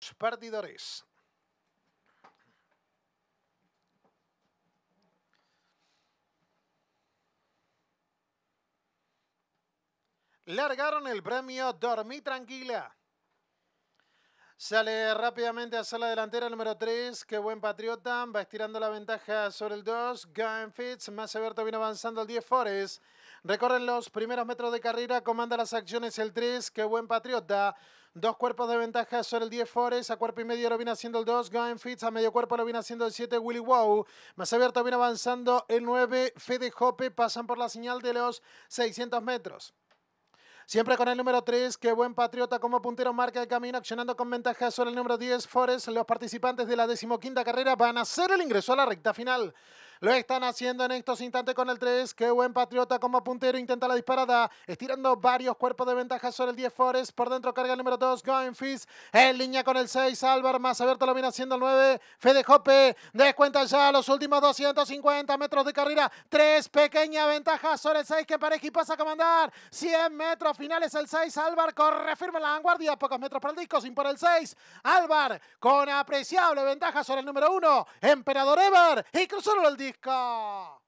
Los perdidores Largaron el premio Dormí Tranquila. Sale rápidamente hacia la delantera el número 3. Qué buen patriota. Va estirando la ventaja sobre el 2. Game Fitz. Más abierto, viene avanzando el 10 Forest. Recorren los primeros metros de carrera. Comanda las acciones el 3. Qué buen patriota. Dos cuerpos de ventaja sobre el 10 Forest. A cuerpo y medio lo viene haciendo el 2. Game Fitz. A medio cuerpo lo viene haciendo el 7. Willy Wow. Más abierto viene avanzando el 9. Fede Hoppe. Pasan por la señal de los 600 metros. Siempre con el número 3, qué buen patriota como puntero marca el camino, accionando con ventaja sobre el número 10, Forest. Los participantes de la decimoquinta carrera van a hacer el ingreso a la recta final. Lo están haciendo en estos instantes con el 3. Qué buen Patriota como puntero. Intenta la disparada. Estirando varios cuerpos de ventaja sobre el 10 Forest. Por dentro carga el número 2. Going Fizz. En línea con el 6. Álvaro más abierto lo viene haciendo el 9. Fede Jope. Descuenta ya los últimos 250 metros de carrera. 3. pequeñas ventajas sobre el 6 que pareja y pasa a comandar. 100 metros finales el 6. Álvaro corre firme la vanguardia. Pocos metros para el disco. Sin por el 6. Álvaro con apreciable ventaja sobre el número 1. Emperador Ever. Y cruzaron el 10. física.